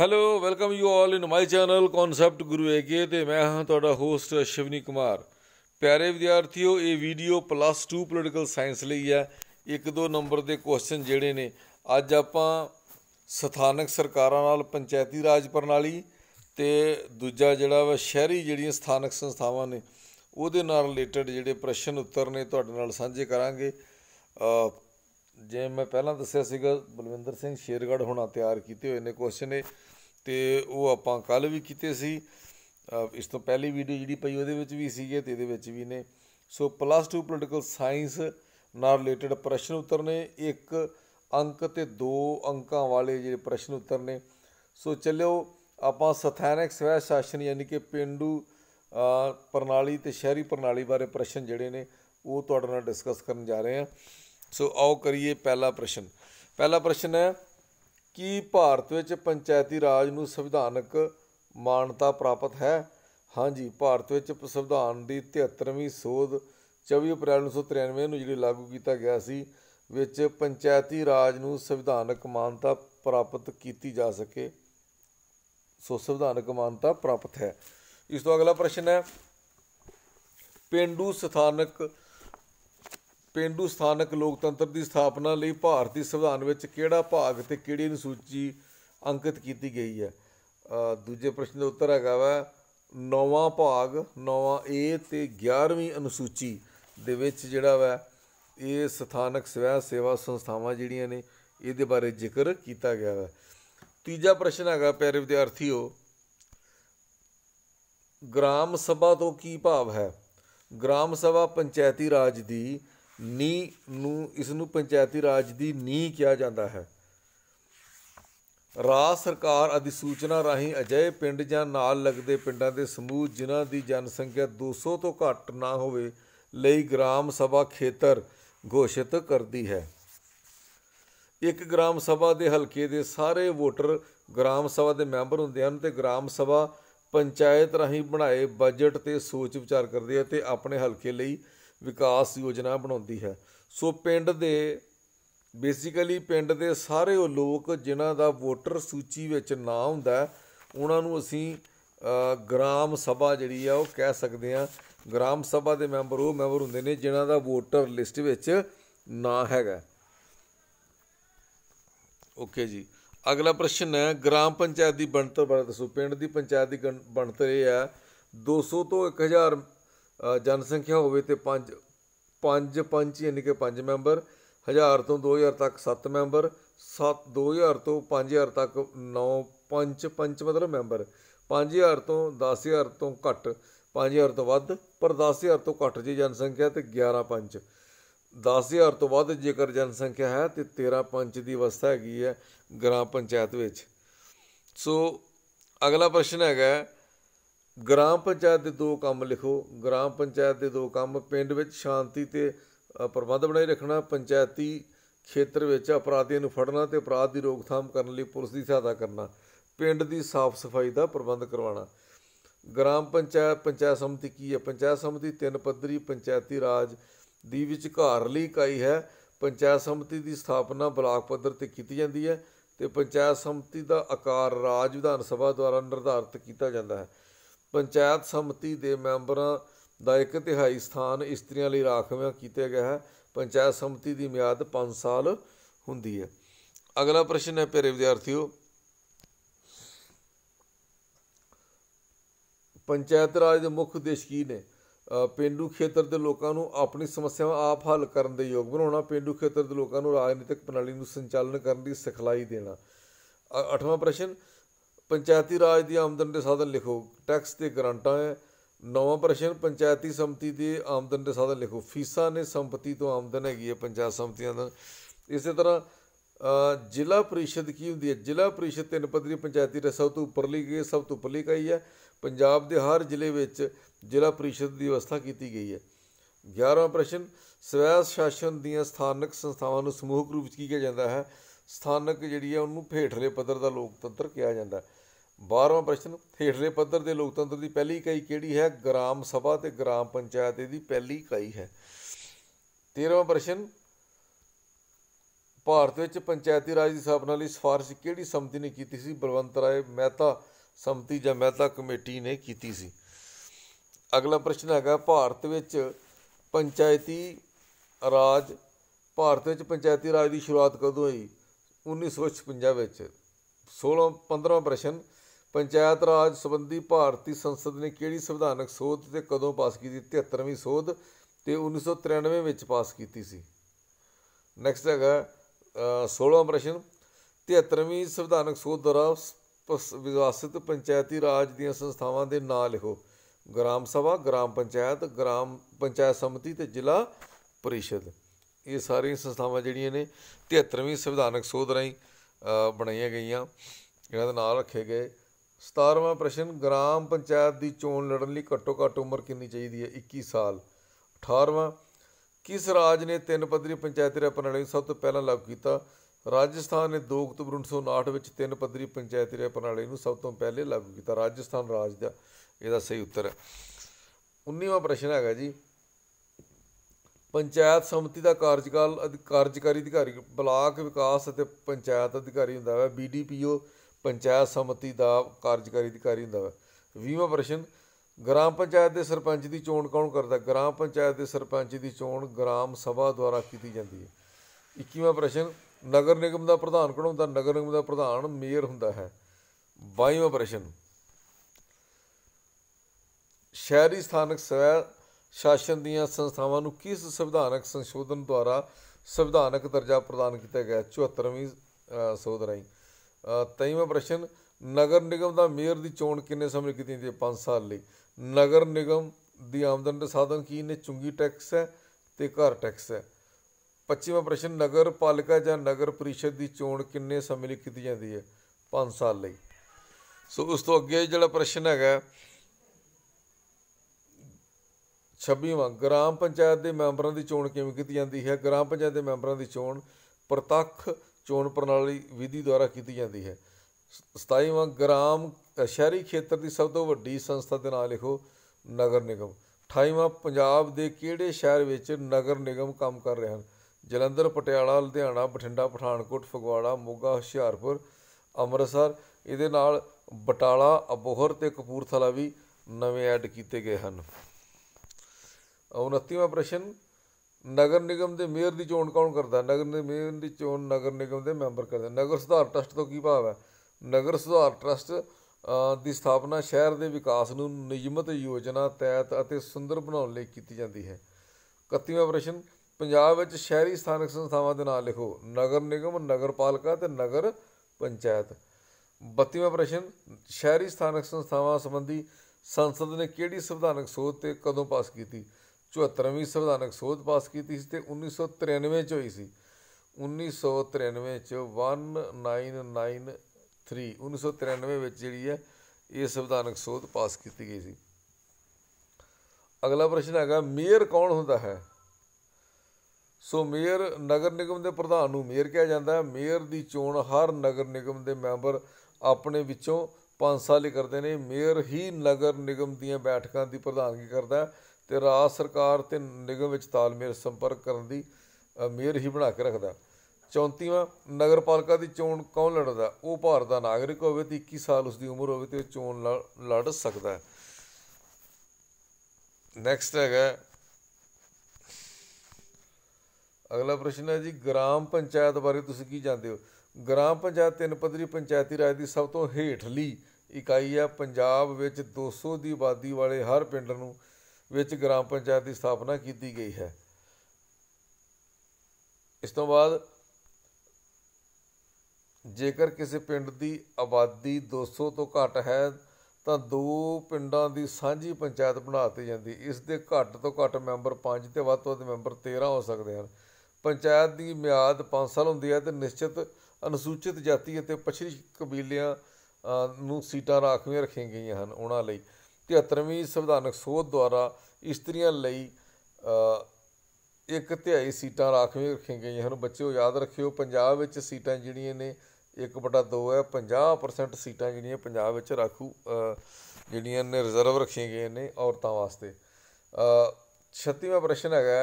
hello welcome you all in my channel concept Guru AK ਤੇ ਮੈਂ ਹਾਂ ਤੁਹਾਡਾ ਹੋਸਟ ਸ਼ਿਵਨੀ ਕੁਮਾਰ ਪਿਆਰੇ ਵਿਦਿਆਰਥੀਓ ਇਹ ਵੀਡੀਓ ਪਲੱਸ 2 ਪੋਲੀਟੀਕਲ ਸਾਇੰਸ ਲਈ ਹੈ ਇੱਕ ਦੋ ਨੰਬਰ ਦੇ ਕੁਐਸਚਨ ਜਿਹੜੇ ਨੇ ਅੱਜ ਆਪਾਂ ਸਥਾਨਕ ਸਰਕਾਰਾਂ ਨਾਲ ਪੰਚਾਇਤੀ ਰਾਜ ਪ੍ਰਣਾਲੀ ਤੇ ਦੂਜਾ ਜਿਹੜਾ ਵਾ ਸ਼ਹਿਰੀ ਜਿਹੜੀਆਂ ਸਥਾਨਕ ਸੰਸਥਾਵਾਂ ਨੇ ਉਹਦੇ ਨਾਲ ਰਿਲੇਟਡ ਜਿਹੜੇ ਪ੍ਰਸ਼ਨ ਉੱਤਰ ਨੇ ਤੁਹਾਡੇ ਨਾਲ ਸਾਂਝੇ ਕਰਾਂਗੇ ਜੇ ਮੈਂ ਪਹਿਲਾਂ ਦੱਸਿਆ ਸੀਗਾ ਬਲਵਿੰਦਰ ਸਿੰਘ ਸ਼ੇਰਗੜ ਹੁਣਾ ਤਿਆਰ ਕੀਤੇ ਹੋਏ ਨੇ ਕੁਐਸਚਨ ਇਹ ਤੇ ਉਹ ਆਪਾਂ ਕੱਲ ਵੀ ਕੀਤੇ ਸੀ ਇਸ ਤੋਂ ਪਹਿਲੀ ਵੀਡੀਓ ਜਿਹੜੀ ਪਈ ਉਹਦੇ ਵਿੱਚ ਵੀ ਸੀਗੇ ਤੇ ਇਹਦੇ ਵਿੱਚ ਵੀ ਨੇ ਸੋ ਪਲੱਸ 2 ਪੋਲੀਟੀਕਲ ਸਾਇੰਸ ਨਾਲ ਰਿਲੇਟਡ ਪ੍ਰਸ਼ਨ ਉੱਤਰ ਨੇ ਇੱਕ ਅੰਕ ਤੇ ਦੋ ਅੰਕਾਂ ਵਾਲੇ ਜਿਹੜੇ ਪ੍ਰਸ਼ਨ ਉੱਤਰ ਨੇ ਸੋ ਚੱਲਿਓ ਆਪਾਂ ਸਥੈਨਿਕ ਸਵੈ ਸ਼ਾਸਨ ਯਾਨੀ ਕਿ ਪਿੰਡੂ ਪ੍ਰਣਾਲੀ ਤੇ ਸ਼ਹਿਰੀ ਪ੍ਰਣਾਲੀ ਬਾਰੇ ਪ੍ਰਸ਼ਨ ਜਿਹੜੇ ਨੇ ਉਹ ਤੁਹਾਡੇ ਨਾਲ ਡਿਸਕਸ ਕਰਨ ਜਾ ਰਹੇ ਹਾਂ ਸੋ ਆਓ ਕਰੀਏ ਪਹਿਲਾ ਪ੍ਰਸ਼ਨ ਪਹਿਲਾ ਪ੍ਰਸ਼ਨ ਹੈ ਕਿ ਭਾਰਤ ਵਿੱਚ ਪੰਚਾਇਤੀ ਰਾਜ ਨੂੰ ਸੰਵਿਧਾਨਕ ਮਾਨਤਾ ਪ੍ਰਾਪਤ ਹੈ ਹਾਂਜੀ ਭਾਰਤ ਵਿੱਚ ਸੰਵਿਧਾਨ ਦੀ 73ਵੀਂ ਸੋਧ 24 ਅਪ੍ਰੈਲ 1993 ਨੂੰ ਜਿਹੜੀ ਲਾਗੂ ਕੀਤਾ ਗਿਆ ਸੀ ਵਿੱਚ ਪੰਚਾਇਤੀ ਰਾਜ ਨੂੰ ਸੰਵਿਧਾਨਕ ਮਾਨਤਾ ਪ੍ਰਾਪਤ ਕੀਤੀ ਜਾ ਸਕੇ ਸੋ ਸੰਵਿਧਾਨਕ ਮਾਨਤਾ ਪ੍ਰਾਪਤ ਹੈ ਇਸ ਤੋਂ ਅਗਲਾ ਪ੍ਰਸ਼ਨ ਹੈ ਪਿੰਡੂ ਸਥਾਨਕ ਪੇਂਡੂ ਸਥਾਨਕ ਲੋਕਤੰਤਰ ਦੀ ਸਥਾਪਨਾ ਲਈ ਭਾਰਤੀ ਸੰਵਿਧਾਨ ਵਿੱਚ ਕਿਹੜਾ ਭਾਗ ਤੇ ਕਿਹੜੀ ਅਨੁਸੂਚੀ ਅੰਕਿਤ ਕੀਤੀ ਗਈ ਹੈ ਦੂਜੇ ਪ੍ਰਸ਼ਨ ਦਾ ਉੱਤਰ ਹੈਗਾ ਵਾ ਨੌਵਾਂ ਭਾਗ ਨੌਵਾਂ ਏ ਤੇ 11ਵੀਂ ਅਨੁਸੂਚੀ ਦੇ ਵਿੱਚ ਜਿਹੜਾ ਵਾ ਇਹ ਸਥਾਨਕ ਸਵੈ ਸੇਵਾ ਸੰਸਥਾਵਾਂ ਜਿਹੜੀਆਂ ਨੇ ਇਹਦੇ ਬਾਰੇ ਜ਼ਿਕਰ ਕੀਤਾ ਗਿਆ ਹੈ ਤੀਜਾ ਪ੍ਰਸ਼ਨ ਹੈਗਾ ਪਿਆਰੇ ਵਿਦਿਆਰਥੀਓ ਗ੍ਰਾਮ ਸਭਾ ਤੋਂ ਕੀ ਭਾਵ ਹੈ ਗ੍ਰਾਮ ਸਭਾ ਪੰਚਾਇਤੀ ਰਾਜ ਦੀ ਨੀ ਨੂੰ ਇਸ ਨੂੰ ਪੰਚਾਇਤੀ ਰਾਜ ਦੀ ਨੀ ਕਿਹਾ ਜਾਂਦਾ ਹੈ ਰਾਜ ਸਰਕਾਰ ਅਧਿਸੂਚਨਾ ਰਾਹੀਂ ਅਜੇ ਪਿੰਡ ਜਾਂ ਨਾਲ ਲੱਗਦੇ ਪਿੰਡਾਂ ਦੇ ਸਮੂਹ ਜਿਨ੍ਹਾਂ ਦੀ ਜਨਸੰਖਿਆ 200 ਤੋਂ ਘੱਟ ਨਾ ਹੋਵੇ ਲਈ ਗ੍ਰਾਮ ਸਭਾ ਖੇਤਰ ਘੋਸ਼ਿਤ ਕਰਦੀ ਹੈ ਇੱਕ ਗ੍ਰਾਮ ਸਭਾ ਦੇ ਹਲਕੇ ਦੇ ਸਾਰੇ ਵੋਟਰ ਗ੍ਰਾਮ ਸਭਾ ਦੇ ਮੈਂਬਰ ਹੁੰਦੇ ਹਨ ਤੇ ਗ੍ਰਾਮ ਸਭਾ ਪੰਚਾਇਤ ਰਾਹੀਂ ਬਣਾਏ ਬਜਟ ਤੇ ਸੋਚ ਵਿਚਾਰ ਕਰਦੇ ਹੈ ਤੇ ਆਪਣੇ ਹਲਕੇ ਲਈ ਵਿਕਾਸ ਯੋਜਨਾ ਬਣਾਉਂਦੀ ਹੈ ਸੋ ਪਿੰਡ ਦੇ ਬੇਸਿਕਲੀ ਪਿੰਡ ਦੇ ਸਾਰੇ ਉਹ ਲੋਕ ਜਿਨ੍ਹਾਂ ਦਾ ਵੋਟਰ ਸੂਚੀ ਵਿੱਚ ਨਾ ਹੁੰਦਾ ਉਹਨਾਂ ਨੂੰ ਅਸੀਂ ਗ੍ਰਾਮ ਸਭਾ ਜਿਹੜੀ ਆ ਉਹ ਕਹਿ ਸਕਦੇ ਆ ਗ੍ਰਾਮ ਸਭਾ ਦੇ ਮੈਂਬਰ ਉਹ ਮੈਂਬਰ ਹੁੰਦੇ ਨੇ ਜਿਨ੍ਹਾਂ ਦਾ ਵੋਟਰ ਲਿਸਟ ਵਿੱਚ ਨਾਂ ਹੈਗਾ ਓਕੇ ਜੀ ਅਗਲਾ ਪ੍ਰਸ਼ਨ ਹੈ ਗ੍ਰਾਮ ਪੰਚਾਇਤ ਦੀ ਬਣਤਰ ਬਾਰੇ ਦੱਸੋ ਪਿੰਡ ਦੀ ਪੰਚਾਇਤ ਦੀ ਬਣਤਰ ਇਹ ਆ 200 ਤੋਂ 1000 ਜਨਸੰਖਿਆ ਹੋਵੇ ਤੇ 5 5 ਪੰਜ ਯਾਨੀ ਕਿ 5 ਮੈਂਬਰ 1000 ਤੋਂ 2000 ਤੱਕ 7 ਮੈਂਬਰ 7 2000 ਤੋਂ 5000 ਤੱਕ 9 ਪੰਜ ਪੰਜ ਮਤਲਬ ਮੈਂਬਰ 5000 ਤੋਂ 10000 ਤੋਂ ਘੱਟ 5000 ਤੋਂ ਵੱਧ ਪਰ 10000 ਤੋਂ ਘੱਟ ਜੇ ਜਨਸੰਖਿਆ ਤੇ 11 ਪੰਜ 10000 ਤੋਂ ਵੱਧ ਜੇਕਰ ਜਨਸੰਖਿਆ ਹੈ ਤੇ 13 ਪੰਜ ਦੀ ਅਵਸਥਾ ਹੈਗੀ ਹੈ ਗ੍ਰਾਮ ਪੰਚਾਇਤ ਵਿੱਚ ਸੋ ਅਗਲਾ ਪ੍ਰਸ਼ਨ ਹੈਗਾ ਗ੍ਰਾਮ ਪੰਚਾਇਤ ਦੇ ਦੋ ਕੰਮ ਲਿਖੋ ਗ੍ਰਾਮ ਪੰਚਾਇਤ ਦੇ ਦੋ ਕੰਮ ਪਿੰਡ ਵਿੱਚ ਸ਼ਾਂਤੀ ਤੇ ਪ੍ਰਬੰਧ ਬਣਾਈ ਰੱਖਣਾ ਪੰਚਾਇਤੀ ਖੇਤਰ ਵਿੱਚ ਅਪਰਾਧੀਆਂ ਨੂੰ ਫੜਨਾ ਤੇ ਅਪਰਾਧ ਦੀ ਰੋਕਥਾਮ ਕਰਨ ਲਈ ਪੁਲਿਸ ਦੀ ਸਹਾਇਤਾ ਕਰਨਾ ਪਿੰਡ ਦੀ ਸਾਫ਼ ਸਫਾਈ ਦਾ ਪ੍ਰਬੰਧ ਕਰਵਾਉਣਾ ਗ੍ਰਾਮ ਪੰਚਾਇਤ ਪੰਚਾਇਤ ਸਮਿਤੀ ਕੀ ਹੈ ਪੰਚਾਇਤ ਸਮਿਤੀ ਤਿੰਨ ਪੱਧਰੀ ਪੰਚਾਇਤੀ ਰਾਜ ਦੀ ਵਿਚਕਾਰਲੀ ਇਕਾਈ ਹੈ ਪੰਚਾਇਤ ਸਮਿਤੀ ਦੀ ਸਥਾਪਨਾ ਬਲਾਕ ਪੱਧਰ ਤੇ ਕੀਤੀ ਜਾਂਦੀ ਹੈ ਤੇ ਪੰਚਾਇਤ ਸਮਿਤੀ ਦਾ ਆਕਾਰ ਰਾਜ ਵਿਧਾਨ ਸਭਾ ਦੁਆਰਾ ਨਿਰਧਾਰਿਤ ਕੀਤਾ ਜਾਂਦਾ ਹੈ ਪੰਚਾਇਤ ਸਮਿਤੀ ਦੇ ਮੈਂਬਰਾਂ ਦਾ ਇੱਕ ਤਿਹਾਈ ਸਥਾਨ ਇਸਤਰੀਆਂ ਲਈ ਰਾਖਵਾਂ ਕੀਤਾ ਗਿਆ ਹੈ ਪੰਚਾਇਤ ਸਮਿਤੀ ਦੀ ਮਿਆਦ 5 ਸਾਲ ਹੁੰਦੀ ਹੈ ਅਗਲਾ ਪ੍ਰਸ਼ਨ ਹੈ ਪਿਆਰੇ ਵਿਦਿਆਰਥੀਓ ਪੰਚਾਇਤ ਰਾਜ ਦੇ ਮੁੱਖ ਉਦੇਸ਼ ਕੀ ਨੇ ਪਿੰਡੂ ਖੇਤਰ ਦੇ ਲੋਕਾਂ ਨੂੰ ਆਪਣੀ ਸਮੱਸਿਆਵਾਂ ਆਪ ਹੱਲ ਕਰਨ ਦੇ ਯੋਗ ਬਣਾਉਣਾ ਪਿੰਡੂ ਖੇਤਰ ਦੇ ਲੋਕਾਂ ਨੂੰ ਰਾਜਨੀਤਿਕ ਪ੍ਰਣਾਲੀ ਨੂੰ ਸੰਚਾਲਨ ਕਰਨ ਦੀ ਸਿਖਲਾਈ ਦੇਣਾ 8ਵਾਂ ਪ੍ਰਸ਼ਨ ਪੰਚਾਇਤੀ ਰਾਜ ਦੀ ਆਮਦਨ ਦੇ ਸਾਧਨ ਲਿਖੋ ਟੈਕਸ ਤੇ ਗਰੰਟਾਂ ਹੈ ਨਵਾਂ ਪ੍ਰਸ਼ਨ ਪੰਚਾਇਤੀ ਸੰਪਤੀ ਦੀ ਆਮਦਨ ਦੇ ਸਾਧਨ ਲਿਖੋ ਫੀਸਾਂ ਨੇ ਸੰਪਤੀ ਤੋਂ ਆਮਦਨ ਹੈਗੀ ਹੈ ਪੰਚਾਇਤ ਸੰਪਤੀਆਂ ਦਾ ਇਸੇ ਤਰ੍ਹਾਂ ਜ਼ਿਲ੍ਹਾ ਪ੍ਰੀਸ਼ਦ ਕੀ ਹੁੰਦੀ ਹੈ ਜ਼ਿਲ੍ਹਾ ਪ੍ਰੀਸ਼ਦ ਤਿੰਨ ਪੱਧਰੀ ਪੰਚਾਇਤੀ ਦਾ ਸਭ ਤੋਂ ਉੱਪਰਲੀ ਗਈ ਸਭ ਤੋਂ ਉੱਪਰਲੀ ਇਕਾਈ ਹੈ ਪੰਜਾਬ ਦੇ ਹਰ ਜ਼ਿਲ੍ਹੇ ਵਿੱਚ ਜ਼ਿਲ੍ਹਾ ਪ੍ਰੀਸ਼ਦ ਦੀ ਵਿਵਸਥਾ ਕੀਤੀ ਗਈ ਹੈ 11ਵਾਂ ਪ੍ਰਸ਼ਨ ਸਵੈ ਸ਼ਾਸਨ ਦੀਆਂ ਸਥਾਨਕ ਸੰਸਥਾਵਾਂ ਨੂੰ ਸਮੂਹਕ ਰੂਪ ਵਿੱਚ ਕੀ ਕਿਹਾ ਜਾਂਦਾ ਹੈ ਸਥਾਨਕ ਜਿਹੜੀ ਹੈ ਉਹਨੂੰ ਹੇਠਲੇ ਪੱਧਰ ਦਾ ਲੋਕਤੰਤਰ ਕਿਹਾ ਜਾਂਦਾ ਹੈ 12ਵਾਂ ਪ੍ਰਸ਼ਨ ਹੇਠਲੇ ਪੱਧਰ ਦੇ ਲੋਕਤੰਤਰ ਦੀ ਪਹਿਲੀ ਇਕਾਈ ਕਿਹੜੀ ਹੈ ਗ੍ਰਾਮ ਸਭਾ ਤੇ ਗ੍ਰਾਮ ਪੰਚਾਇਤ ਇਹਦੀ ਪਹਿਲੀ ਇਕਾਈ ਹੈ 13ਵਾਂ ਪ੍ਰਸ਼ਨ ਭਾਰਤ ਵਿੱਚ ਪੰਚਾਇਤੀ ਰਾਜ ਦੀ ਸਥਾਪਨਾ ਲਈ ਸਿਫਾਰਿਸ਼ ਕਿਹੜੀ ਸਮਿਤੀ ਨੇ ਕੀਤੀ ਸੀ ਬਲਵੰਤ ਰਾਏ ਮਹਿਤਾ ਸਮਿਤੀ ਜਾਂ ਮਹਿਤਾ ਕਮੇਟੀ ਨੇ ਕੀਤੀ ਸੀ ਅਗਲਾ ਪ੍ਰਸ਼ਨ ਹੈਗਾ ਭਾਰਤ ਵਿੱਚ ਪੰਚਾਇਤੀ ਰਾਜ ਭਾਰਤ ਵਿੱਚ ਪੰਚਾਇਤੀ ਰਾਜ ਦੀ ਸ਼ੁਰੂਆਤ ਕਦੋਂ ਹੋਈ 1956 ਵਿੱਚ 16 15ਵਾਂ ਪ੍ਰਸ਼ਨ ਪੰਚਾਇਤ ਰਾਜ ਸੰਬੰਧੀ ਭਾਰਤੀ ਸੰਸਦ ਨੇ ਕਿਹੜੀ ਸੰਵਿਧਾਨਕ ਸੋਧ ਤੇ ਕਦੋਂ ਪਾਸ ਕੀਤੀ 73ਵੀਂ ਸੋਧ ਤੇ 1993 ਵਿੱਚ ਪਾਸ ਕੀਤੀ ਸੀ ਨੈਕਸਟ ਹੈਗਾ 16ਵਾਂ ਪ੍ਰਸ਼ਨ 73ਵੀਂ ਸੰਵਿਧਾਨਕ ਸੋਧ ਦੁਆਰਾ ਵਿਵਾਸਿਤ ਪੰਚਾਇਤੀ ਰਾਜ ਦੀਆਂ ਸੰਸਥਾਵਾਂ ਦੇ ਨਾਂ ਲਿਖੋ ਗ੍ਰਾਮ ਸਭਾ ਗ੍ਰਾਮ ਪੰਚਾਇਤ ਗ੍ਰਾਮ ਪੰਚਾਇਤ ਸਮਿਤੀ ਤੇ ਜ਼ਿਲ੍ਹਾ ਪਰਿਸ਼ਦ ਇਹ ਸਾਰੀਆਂ ਸੰਸਥਾਵਾਂ ਜਿਹੜੀਆਂ ਨੇ 73ਵੀਂ ਸੰਵਿਧਾਨਕ ਸੋਧ ਰਾਹੀਂ ਬਣਾਈਆਂ ਗਈਆਂ ਇਹਨਾਂ ਦੇ ਨਾਂ ਰੱਖੇ ਗਏ 17ਵਾਂ ਪ੍ਰਸ਼ਨ ਗ੍ਰਾਮ ਪੰਚਾਇਤ ਦੀ ਚੋਣ ਲੜਨ ਲਈ ਘੱਟੋ ਘੱਟ ਉਮਰ ਕਿੰਨੀ ਚਾਹੀਦੀ ਹੈ 21 ਸਾਲ 18ਵਾਂ ਕਿਸ ਰਾਜ ਨੇ ਤਿੰਨ ਪੱਧਰੀ ਪੰਚਾਇਤੀ ਰਾਜ ਪ੍ਰਣਾਲੀ ਸਭ ਤੋਂ ਪਹਿਲਾਂ ਲਾਗੂ ਕੀਤਾ ਰਾਜਸਥਾਨ ਨੇ 2 ਅਕਤੂਬਰ 1959 ਵਿੱਚ ਤਿੰਨ ਪੱਧਰੀ ਪੰਚਾਇਤੀ ਰਾਜ ਪ੍ਰਣਾਲੀ ਨੂੰ ਸਭ ਤੋਂ ਪਹਿਲੇ ਲਾਗੂ ਕੀਤਾ ਰਾਜਸਥਾਨ ਰਾਜ ਦਾ ਇਹਦਾ ਸਹੀ ਉੱਤਰ ਹੈ 19ਵਾਂ ਪ੍ਰਸ਼ਨ ਹੈਗਾ ਜੀ ਪੰਚਾਇਤ ਸਮਿਤੀ ਦਾ ਕਾਰਜਕਾਲ ਕਾਰਜਕਾਰੀ ਅਧਿਕਾਰੀ ਬਲਾਕ ਵਿਕਾਸ ਅਤੇ ਪੰਚਾਇਤ ਅਧਿਕਾਰੀ ਹੁੰਦਾ ਹੈ ਬੀਡੀਪੀਓ ਪੰਚਾਇਤ ਸਮਿਤੀ ਦਾ ਕਾਰਜਕਾਰੀ ਅਧਿਕਾਰੀ ਹੁੰਦਾ ਹੈ 20ਵਾਂ ਪ੍ਰਸ਼ਨ ਗ੍ਰਾਮ ਪੰਚਾਇਤ ਦੇ ਸਰਪੰਚ ਦੀ ਚੋਣ ਕੌਣ ਕਰਦਾ ਗ੍ਰਾਮ ਪੰਚਾਇਤ ਦੇ ਸਰਪੰਚ ਦੀ ਚੋਣ ਗ੍ਰਾਮ ਸਭਾ ਦੁਆਰਾ ਕੀਤੀ ਜਾਂਦੀ ਹੈ 21ਵਾਂ ਪ੍ਰਸ਼ਨ ਨਗਰ ਨਿਗਮ ਦਾ ਪ੍ਰਧਾਨ ਕੌਣ ਹੁੰਦਾ ਨਗਰ ਨਿਗਮ ਦਾ ਪ੍ਰਧਾਨ ਮੇਅਰ ਹੁੰਦਾ ਹੈ 22ਵਾਂ ਪ੍ਰਸ਼ਨ ਸ਼ਹਿਰੀ ਸਥਾਨਕ ਸਵੈ ਸ਼ਾਸਨ ਦੀਆਂ ਸੰਸਥਾਵਾਂ ਨੂੰ ਕਿਸ ਸੰਵਿਧਾਨਕ ਸੰਸ਼ੋਧਨ ਦੁਆਰਾ ਸੰਵਿਧਾਨਕ ਦਰਜਾ ਪ੍ਰਦਾਨ ਕੀਤਾ ਗਿਆ 74ਵੀਂ ਸੋਧ ਰਾਈ ਤਈਵਾਂ ਪ੍ਰਸ਼ਨ ਨਗਰ ਨਿਗਮ ਦਾ ਮੇਅਰ ਦੀ ਚੋਣ ਕਿੰਨੇ ਸਮੇਂ ਕੀਤੀ ਜਾਂਦੀ ਹੈ 5 ਸਾਲ ਲਈ ਨਗਰ ਨਿਗਮ ਦੀ ਆਮਦਨ ਦੇ ਸਾਧਨ ਕੀ ਨੇ ਚੁੰਗੀ ਟੈਕਸ ਹੈ ਤੇ ਘਰ ਟੈਕਸ ਹੈ 25ਵਾਂ ਪ੍ਰਸ਼ਨ ਨਗਰ ਪਾਲਿਕਾ ਜਾਂ ਨਗਰ ਪਰਿਸ਼ਦ ਦੀ ਚੋਣ ਕਿੰਨੇ ਸਮੇਂ ਲਈ ਕੀਤੀ ਜਾਂਦੀ ਹੈ 5 ਸਾਲ ਲਈ ਸੋ ਉਸ ਤੋਂ ਅੱਗੇ ਜਿਹੜਾ ਪ੍ਰਸ਼ਨ ਹੈਗਾ 26ਵਾਂ ਗ੍ਰਾਮ ਪੰਚਾਇਤ ਦੇ ਮੈਂਬਰਾਂ ਦੀ ਚੋਣ ਕਿਵੇਂ ਕੀਤੀ ਜਾਂਦੀ ਹੈ ਗ੍ਰਾਮ ਪੰਚਾਇਤ ਦੇ ਮੈਂਬਰਾਂ ਦੀ ਚੋਣ ਪ੍ਰਤੱਖ ਚੋਣ ਪ੍ਰਣਾਲੀ ਵਿਧੀ ਦੁਆਰਾ ਕੀਤੀ ਜਾਂਦੀ ਹੈ 27ਵਾਂ ਗ੍ਰਾਮ ਸ਼ਹਿਰੀ ਖੇਤਰ ਦੀ ਸਭ ਤੋਂ ਵੱਡੀ ਸੰਸਥਾ ਦੇ ਨਾਂ ਲਿਖੋ ਨਗਰ ਨਿਗਮ 28ਵਾਂ ਪੰਜਾਬ ਦੇ ਕਿਹੜੇ ਸ਼ਹਿਰ ਵਿੱਚ ਨਗਰ ਨਿਗਮ ਕੰਮ ਕਰ ਰਹੇ ਹਨ ਜਲੰਧਰ ਪਟਿਆਲਾ ਲੁਧਿਆਣਾ ਬਠਿੰਡਾ ਪਠਾਨਕੋਟ ਫਗਵਾੜਾ ਮੋਗਾ ਹੁਸ਼ਿਆਰਪੁਰ ਅੰਮ੍ਰਿਤਸਰ ਇਹਦੇ ਨਾਲ ਬਟਾਲਾ ਅਬੋਹਰ ਤੇ ਕਪੂਰਥਲਾ ਵੀ ਨਵੇਂ ਐਡ ਕੀਤੇ ਗਏ ਹਨ 29ਵਾਂ ਪ੍ਰਸ਼ਨ ਨਗਰ ਨਿਗਮ ਦੇ ਮੇਅਰ ਦੀ ਚੋਣ ਕੌਣ ਕਰਦਾ ਨਗਰ ਦੇ ਮੇਅਰ ਦੀ ਚੋਣ ਨਗਰ ਨਿਗਮ ਦੇ ਮੈਂਬਰ ਕਰਦੇ ਨਗਰ ਸੁਧਾਰ ਟਰਸਟ ਤੋਂ ਕੀ ਭਾਵ ਹੈ ਨਗਰ ਸੁਧਾਰ ਟਰਸਟ ਦੀ ਸਥਾਪਨਾ ਸ਼ਹਿਰ ਦੇ ਵਿਕਾਸ ਨੂੰ ਨਿਯਮਤ ਯੋਜਨਾ ਤਹਿਤ ਅਤੇ ਸੁੰਦਰ ਬਣਾਉਣ ਲਈ ਕੀਤੀ ਜਾਂਦੀ ਹੈ 31ਵਾਂ ਪ੍ਰਸ਼ਨ ਪੰਜਾਬ ਵਿੱਚ ਸ਼ਹਿਰੀ ਸਥਾਨਕ ਸੰਸਥਾਵਾਂ ਦੇ ਨਾਂ ਲਿਖੋ ਨਗਰ ਨਿਗਮ ਨਗਰਪਾਲਿਕਾ ਤੇ ਨਗਰ ਪੰਚਾਇਤ 32ਵਾਂ ਪ੍ਰਸ਼ਨ ਸ਼ਹਿਰੀ ਸਥਾਨਕ ਸੰਸਥਾਵਾਂ ਸੰਬੰਧੀ ਸੰਸਦ ਨੇ ਕਿਹੜੀ ਸੰਵਿਧਾਨਕ ਸੋਧ ਤੇ ਕਦੋਂ ਪਾਸ ਕੀਤੀ 74ਵੀਂ ਸੰਵਿਧਾਨਕ ਸੋਧ ਪਾਸ ਕੀਤੀ ਸੀ ਤੇ 1993 ਚ ਹੋਈ ਸੀ 1993 ਚ 1993 1993 ਵਿੱਚ ਜਿਹੜੀ ਹੈ ਇਹ ਸੰਵਿਧਾਨਕ ਸੋਧ ਪਾਸ ਕੀਤੀ ਗਈ ਸੀ ਅਗਲਾ ਪ੍ਰਸ਼ਨ ਹੈਗਾ ਮੇਅਰ ਕੌਣ ਹੁੰਦਾ ਹੈ ਸੋ ਮੇਅਰ ਨਗਰ ਨਿਗਮ ਦੇ ਪ੍ਰਧਾਨ ਨੂੰ ਮੇਅਰ ਕਿਹਾ ਜਾਂਦਾ ਹੈ ਮੇਅਰ ਦੀ ਚੋਣ ਹਰ ਨਗਰ ਨਿਗਮ ਦੇ ਮੈਂਬਰ ਆਪਣੇ ਵਿੱਚੋਂ 5 ਸਾਲ ਹੀ ਕਰਦੇ ਨੇ ਮੇਅਰ ਹੀ ਨਗਰ ਨਿਗਮ ਦੀਆਂ ਬੈਠਕਾਂ ਦੀ ਪ੍ਰਧਾਨਗੀ ਕਰਦਾ ਹੈ ਤੇ ਰਾਜ ਸਰਕਾਰ ਤੇ ਨਿਗਮ ਵਿੱਚ ਤਾਲਮੇਲ ਸੰਪਰਕ ਕਰਨ ਦੀ ਮੇਰ ਹੀ ਬਣਾ ਕੇ ਰੱਖਦਾ 34ਵਾਂ ਨਗਰਪਾਲਿਕਾ ਦੀ ਚੋਣ ਕੌਣ ਲੜਦਾ ਉਹ ਭਾਰਤ ਦਾ ਨਾਗਰਿਕ ਹੋਵੇ ਤੇ 21 ਸਾਲ ਉਸ ਦੀ ਉਮਰ ਹੋਵੇ ਤੇ ਚੋਣ ਲੜ ਸਕਦਾ ਹੈ ਨੈਕਸਟ ਹੈਗਾ ਅਗਲਾ ਪ੍ਰਸ਼ਨ ਹੈ ਜੀ ਗ੍ਰਾਮ ਪੰਚਾਇਤ ਬਾਰੇ ਤੁਸੀਂ ਕੀ ਜਾਣਦੇ ਹੋ ਗ੍ਰਾਮ ਪੰਚਾਇਤ ਤਿੰਨ ਪੱਧਰੀ ਪੰਚਾਇਤੀ ਰਾਜ ਦੀ ਸਭ ਤੋਂ ਹੇਠਲੀ ਇਕਾਈ ਹੈ ਪੰਜਾਬ ਵਿੱਚ 200 ਦੀ ਆਬਾਦੀ ਵਾਲੇ ਹਰ ਪਿੰਡ ਨੂੰ ਵਿੱਚ ਗ੍ਰਾਮ ਪੰਚਾਇਤ ਦੀ ਸਥਾਪਨਾ ਕੀਤੀ ਗਈ ਹੈ ਇਸ ਤੋਂ ਬਾਅਦ ਜੇਕਰ ਕਿਸੇ ਪਿੰਡ ਦੀ ਆਬਾਦੀ 200 ਤੋਂ ਘੱਟ ਹੈ ਤਾਂ ਦੋ ਪਿੰਡਾਂ ਦੀ ਸਾਂਝੀ ਪੰਚਾਇਤ ਬਣਾ ਦਿੱਤੀ ਜਾਂਦੀ ਇਸ ਦੇ ਘੱਟ ਤੋਂ ਘੱਟ ਮੈਂਬਰ 5 ਤੇ ਵੱਧ ਤੋਂ ਵੱਧ ਮੈਂਬਰ 13 ਹੋ ਸਕਦੇ ਹਨ ਪੰਚਾਇਤ ਦੀ ਮਿਆਦ 5 ਸਾਲ ਹੁੰਦੀ ਹੈ ਤੇ ਨਿਸ਼ਚਿਤ ਅਨੁਸੂਚਿਤ ਜਾਤੀ ਅਤੇ ਪਛੜੀ ਕਬੀਲਿਆਂ ਨੂੰ ਸੀਟਾਂ ਰਾਖਵੀਆਂ ਰੱਖੀਆਂ ਗਈਆਂ ਹਨ ਉਹਨਾਂ ਲਈ 73ਵੀਂ ਸੰਵਿਧਾਨਕ ਸੋਧ ਦੁਆਰਾ ਇਸਤਰੀਆਂ ਲਈ ਇੱਕ ਤਿਹਾਈ ਸੀਟਾਂ ਰਾਖਵੀਆਂ ਰੱਖੀਆਂ ਗਈਆਂ ਹਨ ਬੱਚਿਓ ਯਾਦ ਰੱਖਿਓ ਪੰਜਾਬ ਵਿੱਚ ਸੀਟਾਂ ਜਿਹੜੀਆਂ ਨੇ 1/2 ਹੈ 50% ਸੀਟਾਂ ਜਿਹੜੀਆਂ ਪੰਜਾਬ ਵਿੱਚ ਰਾਖੂ ਜਿਹੜੀਆਂ ਨੇ ਰਿਜ਼ਰਵ ਰੱਖੀਆਂ ਗਈਆਂ ਨੇ ਔਰਤਾਂ ਵਾਸਤੇ 36ਵਾਂ ਪ੍ਰਸ਼ਨ ਹੈਗਾ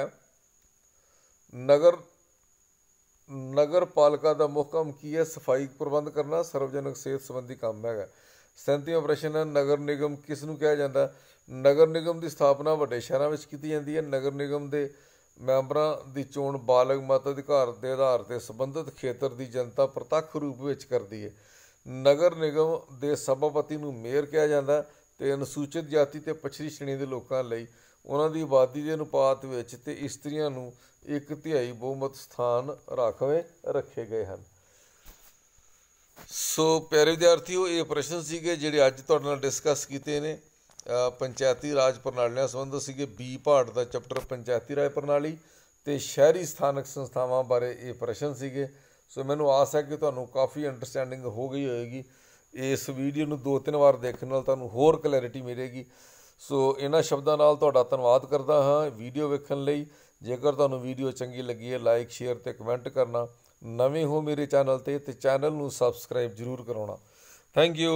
ਨਗਰ ਨਗਰ ਪਾਲਿਕਾ ਦਾ ਕੰਮ ਕੀ ਹੈ ਸਫਾਈ ਪ੍ਰਬੰਧ ਕਰਨਾ ਸਰਵਜਨਕ ਸਿਹਤ ਸੰਬੰਧੀ ਕੰਮ ਹੈਗਾ 37 ਆਪਰੇਸ਼ਨ ਨਗਰ ਨਿਗਮ ਕਿਸ ਨੂੰ ਕਿਹਾ ਜਾਂਦਾ ਨਗਰ ਨਿਗਮ ਦੀ ਸਥਾਪਨਾ ਵੱਡੇ ਸ਼ਹਿਰਾਂ ਵਿੱਚ ਕੀਤੀ ਜਾਂਦੀ ਹੈ ਨਗਰ ਨਿਗਮ ਦੇ ਮੈਂਬਰਾਂ ਦੀ ਚੋਣ ਬਾਲਗ ਮਤ ਅਧਿਕਾਰ ਦੇ ਆਧਾਰ ਤੇ ਸੰਬੰਧਿਤ ਖੇਤਰ ਦੀ ਜਨਤਾ ਪ੍ਰਤੱਖ ਰੂਪ ਵਿੱਚ ਕਰਦੀ ਹੈ ਨਗਰ ਨਿਗਮ ਦੇ ਸਭਾਪਤੀ ਨੂੰ ਮੇਅਰ ਕਿਹਾ ਜਾਂਦਾ ਤੇ ਅਨੁਸੂਚਿਤ ਜਾਤੀ ਤੇ ਪਛੜੀ ਸ਼੍ਰੇਣੀ ਦੇ ਲੋਕਾਂ ਲਈ ਉਹਨਾਂ ਦੀ ਆਬਾਦੀ ਦੇ ਅਨੁਪਾਤ ਵਿੱਚ ਤੇ ਇਸਤਰੀਆਂ ਨੂੰ ਇੱਕ ਤਿਹਾਈ ਬਹੁਮਤ ਸਥਾਨ ਰੱਖਵੇਂ ਰੱਖੇ ਗਏ ਹਨ ਸੋ ਪਿਆਰੇ ਵਿਦਿਆਰਥੀਓ ਇਹ ਪ੍ਰਸ਼ਨ ਸੀਗੇ ਜਿਹੜੇ ਅੱਜ ਤੁਹਾਡੇ ਨਾਲ ਡਿਸਕਸ ਕੀਤੇ ਨੇ ਪੰਚਾਇਤੀ ਰਾਜ ਪ੍ਰਣਾਲੀਆਂ ਸੰਬੰਧ ਸੀਗੇ ਬੀ ਪਾਰਟ ਦਾ ਚੈਪਟਰ ਪੰਚਾਇਤੀ ਰਾਜ ਪ੍ਰਣਾਲੀ ਤੇ ਸ਼ਹਿਰੀ ਸਥਾਨਕ ਸੰਸਥਾਵਾਂ ਬਾਰੇ ਇਹ ਪ੍ਰਸ਼ਨ ਸੀਗੇ ਸੋ ਮੈਨੂੰ ਆਸ ਹੈ ਕਿ ਤੁਹਾਨੂੰ ਕਾਫੀ ਅੰਡਰਸਟੈਂਡਿੰਗ ਹੋ ਗਈ ਹੋਵੇਗੀ ਇਸ ਵੀਡੀਓ ਨੂੰ ਦੋ ਤਿੰਨ ਵਾਰ ਦੇਖਣ ਨਾਲ ਤੁਹਾਨੂੰ ਹੋਰ ਕਲੈਰਿਟੀ ਮਿਲੇਗੀ ਸੋ ਇਹਨਾਂ ਸ਼ਬਦਾਂ ਨਾਲ ਤੁਹਾਡਾ ਧੰਨਵਾਦ ਕਰਦਾ ਹਾਂ ਵੀਡੀਓ ਵੇਖਣ ਲਈ ਜੇਕਰ ਤੁਹਾਨੂੰ ਵੀਡੀਓ ਚੰਗੀ ਲੱਗੀ ਹੈ ਲਾਈਕ ਸ਼ੇਅਰ ਤੇ ਕਮੈਂਟ ਕਰਨਾ ਨਵੇਂ ਹੋ ਮੇਰੇ ਚੈਨਲ ਤੇ ਤੇ ਚੈਨਲ ਨੂੰ ਸਬਸਕ੍ਰਾਈਬ ਜਰੂਰ ਕਰਾਉਣਾ ਥੈਂਕ ਯੂ